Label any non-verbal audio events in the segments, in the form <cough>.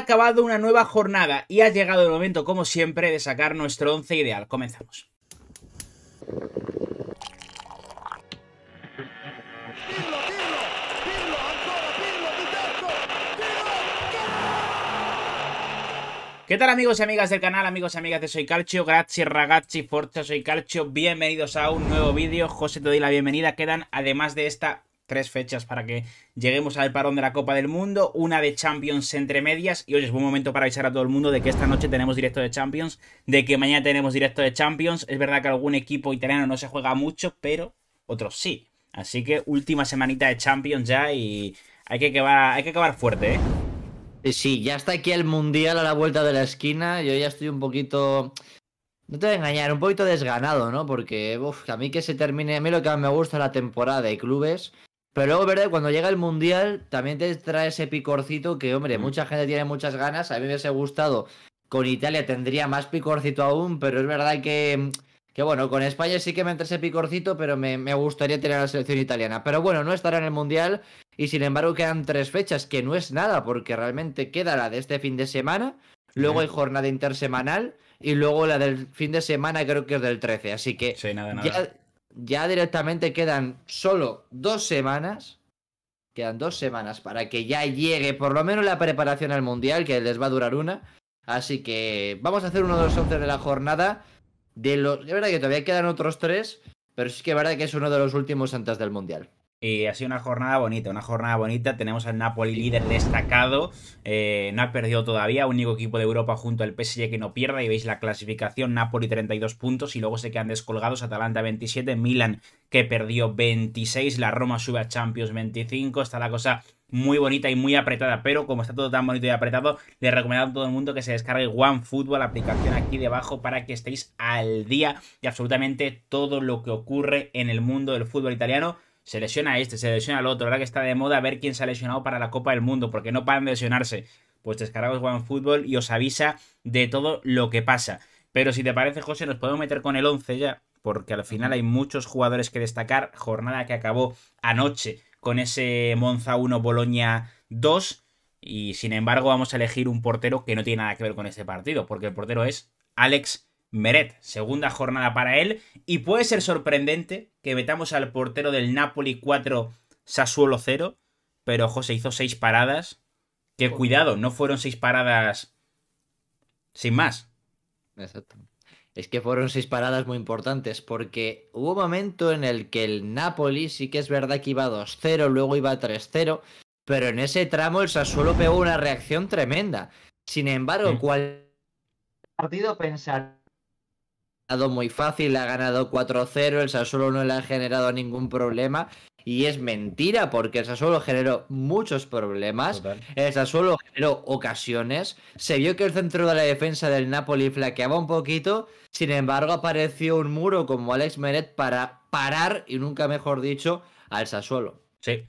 acabado una nueva jornada y ha llegado el momento, como siempre, de sacar nuestro once ideal. Comenzamos. ¿Qué tal amigos y amigas del canal, amigos y amigas de Soy Calcio? Grazie ragazzi, forza Soy Calcio, bienvenidos a un nuevo vídeo. José, te doy la bienvenida. Quedan, además de esta tres fechas para que lleguemos al parón de la Copa del Mundo, una de Champions entre medias, y hoy es buen momento para avisar a todo el mundo de que esta noche tenemos directo de Champions, de que mañana tenemos directo de Champions, es verdad que algún equipo italiano no se juega mucho, pero otros sí. Así que última semanita de Champions ya y hay que acabar, hay que acabar fuerte, ¿eh? Sí, ya está aquí el Mundial a la vuelta de la esquina. Yo ya estoy un poquito. No te voy a engañar, un poquito desganado, ¿no? Porque a mí que se termine. A mí lo que me gusta es la temporada de clubes. Pero luego, ¿verdad? Cuando llega el Mundial, también te trae ese picorcito que, hombre, mm. mucha gente tiene muchas ganas. A mí me hubiese gustado. Con Italia tendría más picorcito aún, pero es verdad que, que bueno, con España sí que me entra ese picorcito, pero me, me gustaría tener a la selección italiana. Pero bueno, no estará en el Mundial y sin embargo quedan tres fechas, que no es nada, porque realmente queda la de este fin de semana, luego mm. hay jornada intersemanal y luego la del fin de semana creo que es del 13, así que ya directamente quedan solo dos semanas. Quedan dos semanas para que ya llegue por lo menos la preparación al Mundial, que les va a durar una. Así que vamos a hacer uno de los 11 de la jornada. De los... Es verdad que todavía quedan otros tres, pero sí que es verdad que es uno de los últimos antes del Mundial. Y ha sido una jornada bonita, una jornada bonita. Tenemos al Napoli líder destacado. Eh, no ha perdido todavía. Único equipo de Europa junto al PSG que no pierda. Y veis la clasificación. Napoli 32 puntos. Y luego se quedan descolgados. Atalanta 27. Milan que perdió 26. La Roma sube a Champions 25. Está la cosa muy bonita y muy apretada. Pero como está todo tan bonito y apretado, les recomiendo a todo el mundo que se descargue OneFootball, aplicación aquí debajo, para que estéis al día de absolutamente todo lo que ocurre en el mundo del fútbol italiano se lesiona este, se lesiona el otro. Ahora que está de moda ver quién se ha lesionado para la Copa del Mundo, porque no paran de lesionarse. Pues descargaos OneFootball y os avisa de todo lo que pasa. Pero si te parece, José, nos podemos meter con el 11 ya, porque al final hay muchos jugadores que destacar. Jornada que acabó anoche con ese Monza 1, Boloña 2. Y sin embargo, vamos a elegir un portero que no tiene nada que ver con este partido, porque el portero es Alex Meret. Segunda jornada para él y puede ser sorprendente que metamos al portero del Napoli 4 Sassuolo 0, pero José hizo seis paradas. Que cuidado, no fueron seis paradas sin más. Exacto. Es que fueron seis paradas muy importantes porque hubo un momento en el que el Napoli sí que es verdad que iba 2-0, luego iba 3-0, pero en ese tramo el Sassuolo pegó una reacción tremenda. Sin embargo, ¿cuál partido pensar muy fácil, ha ganado 4-0, el Sassuolo no le ha generado ningún problema. Y es mentira, porque el Sassuolo generó muchos problemas. El Sassuolo generó ocasiones. Se vio que el centro de la defensa del Napoli flaqueaba un poquito. Sin embargo, apareció un muro como Alex Meret para parar, y nunca mejor dicho, al Sassuolo. Sí.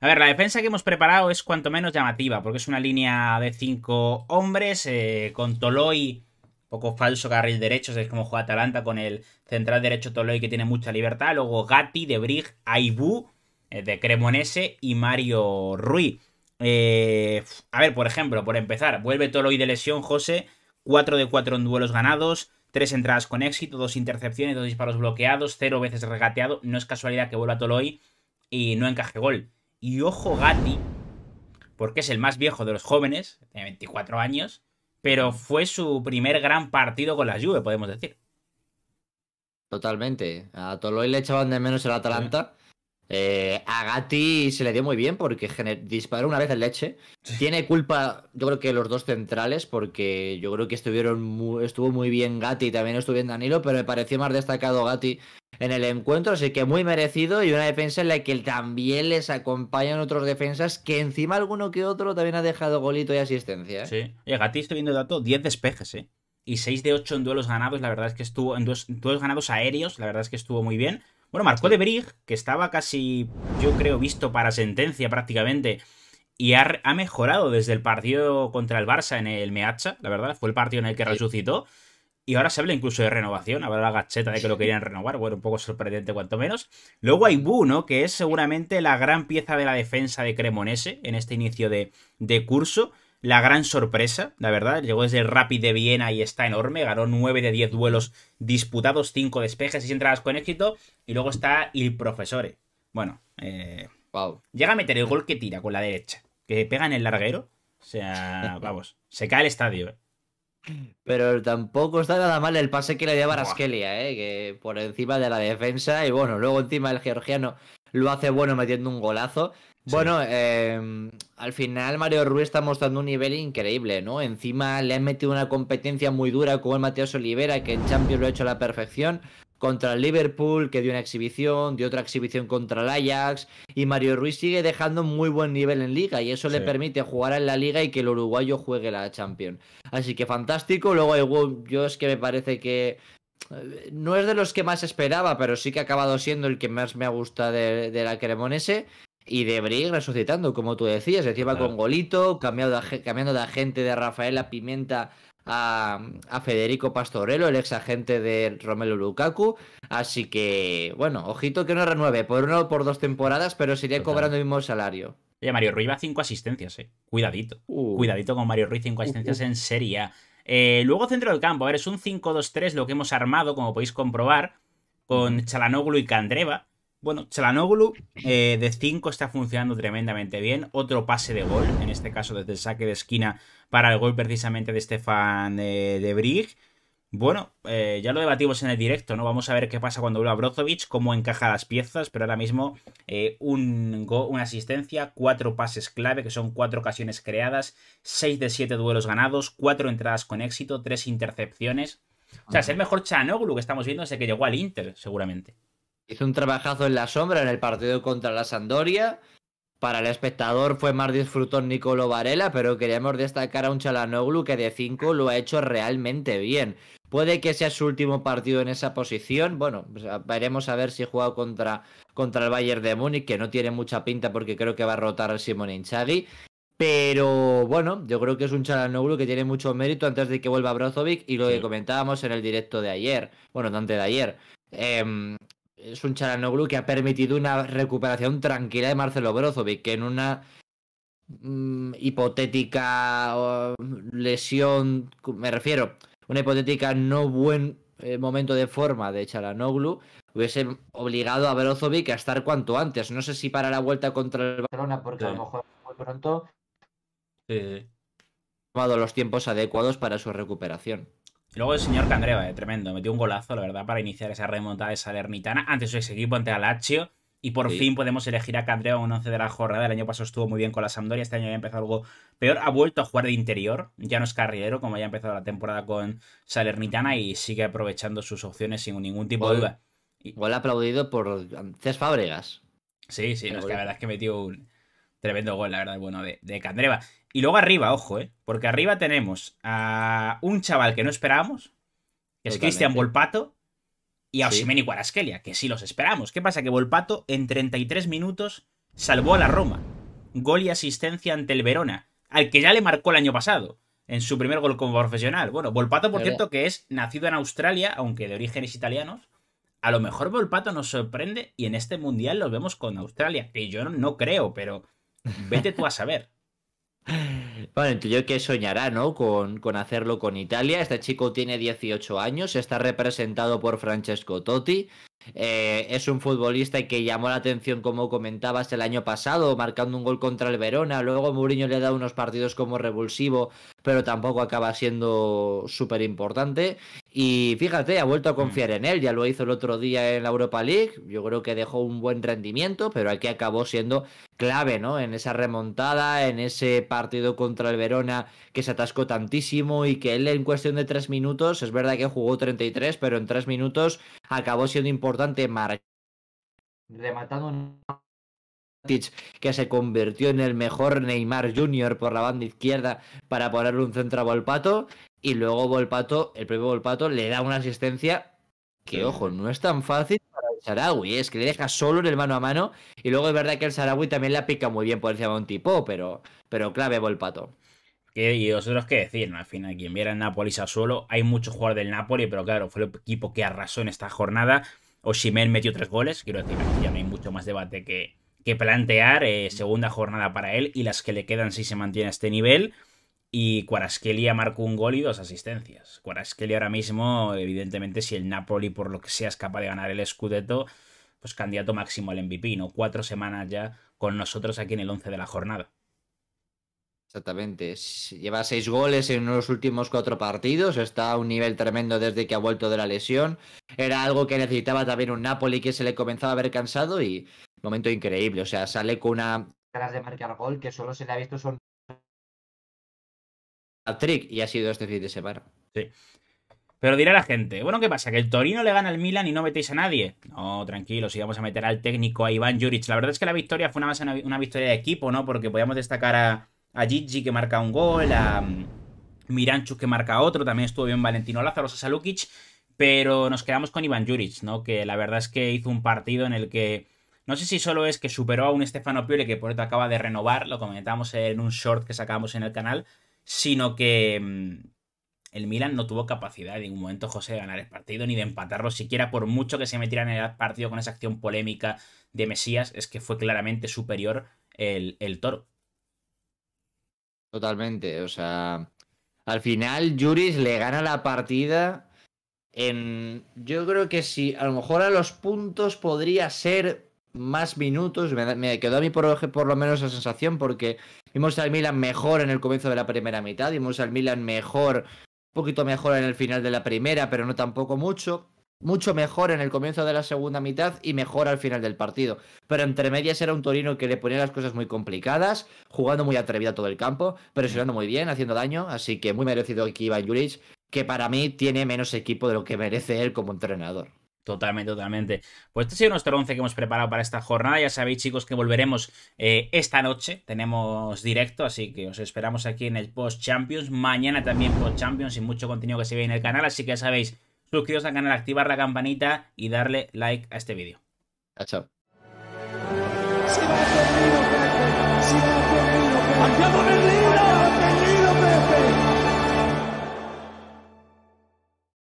A ver, la defensa que hemos preparado es cuanto menos llamativa, porque es una línea de cinco hombres, eh, con Toloi poco falso carril derecho, es como juega Atalanta con el central derecho Toloy que tiene mucha libertad, luego Gatti, Brig, Aibú eh, de Cremonese y Mario Rui. Eh, a ver, por ejemplo, por empezar, vuelve Toloy de lesión, José, 4 de 4 en duelos ganados, 3 entradas con éxito, 2 intercepciones, 2 disparos bloqueados, 0 veces regateado, no es casualidad que vuelva Toloy y no encaje gol. Y ojo Gatti, porque es el más viejo de los jóvenes, tiene 24 años, pero fue su primer gran partido con la Juve, podemos decir. Totalmente. A Toloy le echaban de menos el Atalanta. Eh, a Gatti se le dio muy bien porque disparó una vez el leche. Tiene culpa, yo creo que los dos centrales, porque yo creo que estuvieron muy, estuvo muy bien Gatti y también estuvo bien Danilo, pero me pareció más destacado Gatti en el encuentro, así que muy merecido y una defensa en la que también les acompañan otros defensas que encima alguno que otro también ha dejado golito y asistencia. ¿eh? Sí, y Gatti estoy viendo dato, 10 despejes, ¿eh? Y 6 de 8 en duelos ganados, la verdad es que estuvo en en duelos ganados aéreos, la verdad es que estuvo muy bien. Bueno, marcó de Brig, que estaba casi, yo creo, visto para sentencia prácticamente, y ha, mejorado desde el partido contra el Barça en el Meacha, la verdad, fue el partido en el que resucitó. Y ahora se habla incluso de renovación, habrá la gacheta de que lo querían renovar, bueno, un poco sorprendente cuanto menos. Luego hay Bu, ¿no? Que es seguramente la gran pieza de la defensa de Cremonese en este inicio de curso la gran sorpresa, la verdad. Llegó desde el Rapid de Viena y está enorme. Ganó 9 de 10 duelos disputados, 5 despejes, 6 entradas con éxito. Y luego está el profesor, Bueno, eh, llega a meter el gol que tira con la derecha, que pega en el larguero. O sea, <laughs> vamos, se cae el estadio. Eh. Pero tampoco está nada mal el pase que le lleva a eh, que por encima de la defensa. Y bueno, luego encima el georgiano lo hace bueno metiendo un golazo. Bueno, em, al final Mario Ruiz está mostrando un nivel increíble, ¿no? Encima le han metido una competencia muy dura con el Mateo Olivera, que en Champions lo ha hecho a la perfección, contra el Liverpool, que dio una exhibición, dio otra exhibición contra el Ajax, y Mario Ruiz sigue dejando muy buen nivel en liga, y eso le permite jugar en la liga y que el uruguayo juegue la Champions. Así que fantástico, luego yo es que me parece que eh, no es de los que más esperaba, pero sí que ha acabado siendo el que más me ha de, de la Cremonese y debería ir resucitando, como tú decías, Se lleva con Golito, cambiando de, cambiando de agente de Rafaela Pimenta a, a, Federico Pastorello, el ex agente de Romelu Lukaku. Así que, bueno, ojito que no renueve por uno o por dos temporadas, pero sería cobrando el mismo salario. Oye, Mario Ruiz va cinco asistencias, eh. Cuidadito. Uh. Cuidadito con Mario Ruiz, cinco uh, asistencias uh. en Serie eh, luego centro del campo, a ver, es un 5-2-3 lo que hemos armado, como podéis comprobar, con Chalanoglu y Candreva. Bueno, Chalanoglu eh, de 5 está funcionando tremendamente bien. Otro pase de gol, en este caso desde el saque de esquina para el gol precisamente de Stefan eh, de Brig. Bueno, eh, ya lo debatimos en el directo, ¿no? Vamos a ver qué pasa cuando vuelva Brozovic, cómo encaja las piezas, pero ahora mismo un una asistencia, cuatro pases clave, que son cuatro ocasiones creadas, 6 de 7 duelos ganados, cuatro entradas con éxito, tres intercepciones. O sea, es el mejor Chanoglu que estamos viendo desde que llegó al Inter, seguramente hizo un trabajazo en la sombra en el partido contra la Sandoria. Para el espectador fue más disfrutón Nicolo Varela, pero queríamos destacar a un Chalanoglu que de 5 lo ha hecho realmente bien. Puede que sea su último partido en esa posición. Bueno, pues, veremos a ver si juega contra, contra el Bayern de Múnich, que no tiene mucha pinta porque creo que va a rotar a Simón Inzaghi. Pero bueno, yo creo que es un Chalanoglu que tiene mucho mérito antes de que vuelva Brozovic y lo que comentábamos en el directo de ayer, bueno, antes de ayer. Em, es un Charanoglu que ha permitido una recuperación tranquila de Marcelo Brozovic, que en una mm, hipotética lesión, me refiero, una hipotética no buen eh, momento de forma de Charanoglu, hubiese obligado a Brozovic a estar cuanto antes. No sé si para la vuelta contra el Barcelona, porque a lo mejor muy pronto. ...ha Tomado los tiempos adecuados para su recuperación luego el señor Candreva, eh, tremendo. Metió un golazo, la verdad, para iniciar esa remontada de Salernitana ante su ex equipo, ante Alaccio, Y por fin podemos elegir a Candreva un 11 de la jornada. El año pasado estuvo muy bien con la Sampdoria, este año ya empezó algo peor. Ha vuelto a jugar de interior, ya no es carrilero, como ya ha empezado la temporada con Salernitana y sigue aprovechando sus opciones sin ningún tipo de duda. Igual aplaudido por Cés Fábregas. Sí, sí, es que la verdad es que metió un tremendo gol, la verdad, bueno, de, de Candreva. Y luego arriba, ojo, ¿eh? Porque arriba tenemos a un chaval que no esperábamos, que es Cristian Volpato, y a Osimeni y que sí los esperamos. ¿Qué pasa? Que Volpato en 33 minutos salvó a la Roma. Gol y asistencia ante el Verona, al que ya le marcó el año pasado, en su primer gol como profesional. Bueno, Volpato, por cierto, que es nacido en Australia, aunque de orígenes italianos. A lo mejor Volpato nos sorprende y en este mundial los vemos con Australia, que yo no creo, pero vete tú a saber. <laughs> Bueno, yo que soñará, ¿no? Con, hacerlo con Italia. Este chico tiene 18 años, está representado por Francesco Totti. Eh, es un futbolista que llamó la atención, como comentabas, el año pasado, marcando un gol contra el Verona. Luego Mourinho le ha dado unos partidos como revulsivo, pero tampoco acaba siendo súper importante. Y fíjate, ha vuelto a mm. confiar en él, ya lo hizo el otro día en la Europa League, yo creo que dejó un buen rendimiento, pero aquí acabó siendo clave, ¿no? En esa remontada, en ese partido contra el Verona que se atascó tantísimo y que él en cuestión de tres minutos, es verdad que jugó 33, pero en tres minutos acabó siendo importante rematando un que se convirtió en el mejor Neymar Junior por la banda izquierda para ponerle un centro al pato. Y luego Volpato, el propio Volpato, le da una asistencia que, ojo, no es tan fácil para el Sarawi. Es que le deja solo en el mano a mano. Y luego es verdad que el Sarawi también la pica muy bien por encima de un tipo, pero, pero clave Volpato. Y vosotros qué decir, Al final, quien viera el Napoli a suelo, hay muchos jugadores del Napoli, pero claro, fue el equipo que arrasó en esta jornada. Osimhen metió tres goles, quiero decir, ya no hay mucho más debate que, que plantear. Eh, segunda jornada para él y las que le quedan si se mantiene a este nivel. Y Cuarasquelia marcó un gol y dos asistencias. Cuarasquelia ahora mismo, evidentemente, si el Napoli, por lo que sea, es capaz de ganar el Scudetto, pues candidato máximo al MVP, ¿no? Cuatro semanas ya con nosotros aquí en el once de la jornada. Exactamente. Lleva seis goles en los últimos cuatro partidos. Está a un nivel tremendo desde que ha vuelto de la lesión. Era algo que necesitaba también un Napoli que se le comenzaba a ver cansado y momento increíble. O sea, sale con una tras de marcar gol que solo se le ha visto son trick y ha sido este fin de semana. Sí. Pero dirá la gente, bueno, ¿qué pasa? ¿Que el Torino le gana al Milan y no metéis a nadie? No, tranquilos, íbamos a meter al técnico, a Iván Juric. La verdad es que la victoria fue una, una, victoria de equipo, ¿no? Porque podíamos destacar a, a Gigi que marca un gol, a mm, Miranchuk que marca otro, también estuvo bien Valentino Lázaro, Lukic pero nos quedamos con Iván Juric, ¿no? Que la verdad es que hizo un partido en el que... No sé si solo es que superó a un Stefano Pioli que por esto acaba de renovar, lo comentamos en un short que sacamos en el canal, sino que mm, el Milan no tuvo capacidad en ningún momento, José, de ganar el partido ni de empatarlo, siquiera por mucho que se metieran en el partido con esa acción polémica de Mesías, es que fue claramente superior el, toro. Totalmente, o sea, al final Juris le gana la partida en... Yo creo que sí, a lo mejor a los puntos podría ser más minutos. Me, quedó a mí por, lo menos la sensación porque vimos al Milan mejor en el comienzo de la primera mitad, vimos al Milan mejor, un poquito mejor en el final de la primera, pero no tampoco mucho. Mucho mejor en el comienzo de la segunda mitad y mejor al final del partido. Pero entre medias era un Torino que le ponía las cosas muy complicadas, jugando muy atrevido a todo el campo, presionando muy bien, haciendo daño. Así que muy merecido aquí Iván Juric, que para mí tiene menos equipo de lo que merece él como entrenador. Totalmente, totalmente. Pues este ha sido nuestro 11 que hemos preparado para esta jornada. Ya sabéis, chicos, que volveremos eh, esta noche. Tenemos directo, así que os esperamos aquí en el Post Champions. Mañana también Post Champions y mucho contenido que se ve en el canal. Así que ya sabéis, suscribiros al canal, activar la campanita y darle like a este vídeo. Chao. chao.